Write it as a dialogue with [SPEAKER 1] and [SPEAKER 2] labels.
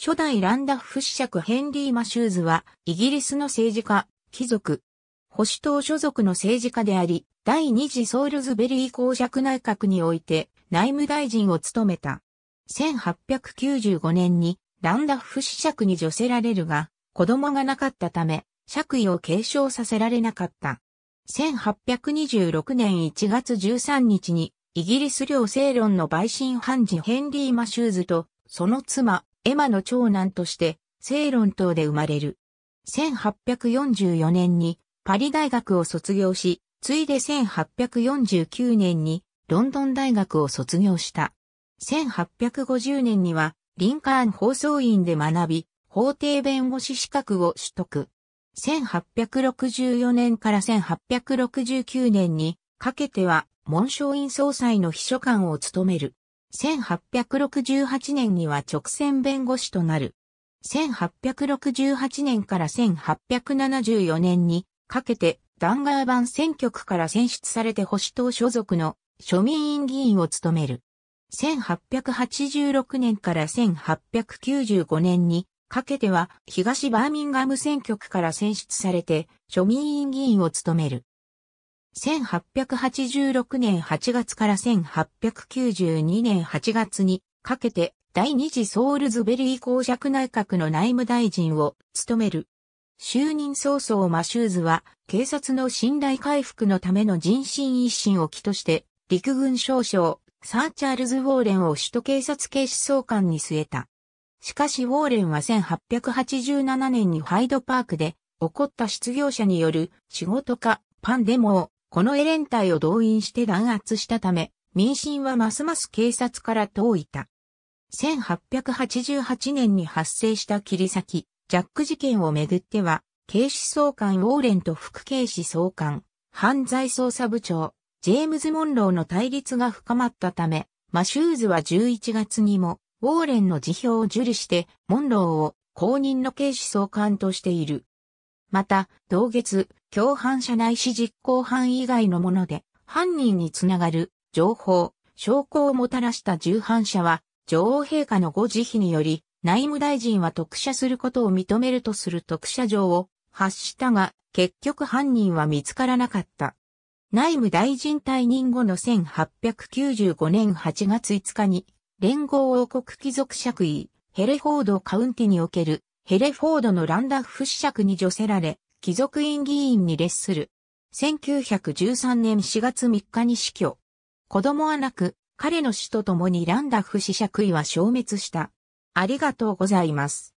[SPEAKER 1] 初代ランダフ子爵ヘンリー・マシューズは、イギリスの政治家、貴族、保守党所属の政治家であり、第二次ソウルズベリー公爵内閣において内務大臣を務めた。1895年にランダフ子爵に助せられるが、子供がなかったため、爵位を継承させられなかった。1826年1月13日に、イギリス領政論の陪審判事ヘンリー・マシューズと、その妻、エマの長男として、セ論ロン島で生まれる。1844年にパリ大学を卒業し、ついで1849年にロンドン大学を卒業した。1850年にはリンカーン放送院で学び、法廷弁護士資格を取得。1864年から1869年にかけては、文章院総裁の秘書官を務める。1868年には直線弁護士となる。1868年から1874年にかけてダンガー版選挙区から選出されて保守党所属の庶民院議員を務める。1886年から1895年にかけては東バーミンガム選挙区から選出されて庶民院議員を務める。1886年8月から1892年8月にかけて第二次ソールズベリー公爵内閣の内務大臣を務める。就任早々マシューズは警察の信頼回復のための人心一心を起として陸軍少将サーチャールズ・ウォーレンを首都警察警視総監に据えた。しかしウォーレンは1887年にハイドパークで起こった失業者による仕事かパンデモをこのエレン隊を動員して弾圧したため、民進はますます警察から遠いた。1888年に発生した切り裂き、ジャック事件をめぐっては、警視総監ウォーレンと副警視総監、犯罪捜査部長、ジェームズ・モンローの対立が深まったため、マシューズは11月にも、ウォーレンの辞表を受理して、モンローを公認の警視総監としている。また、同月、共犯者内し実行犯以外のもので、犯人につながる、情報、証拠をもたらした重犯者は、女王陛下のご慈悲により、内務大臣は特赦することを認めるとする特赦状を発したが、結局犯人は見つからなかった。内務大臣退任後の1895年8月5日に、連合王国貴族爵位、ヘレフォードカウンティにおけるヘレフォードのランダッフ子爵に助せられ、貴族院議員に列する。1913年4月3日に死去。子供はなく、彼の死と共にランダッフ子爵位は消滅した。ありがとうございます。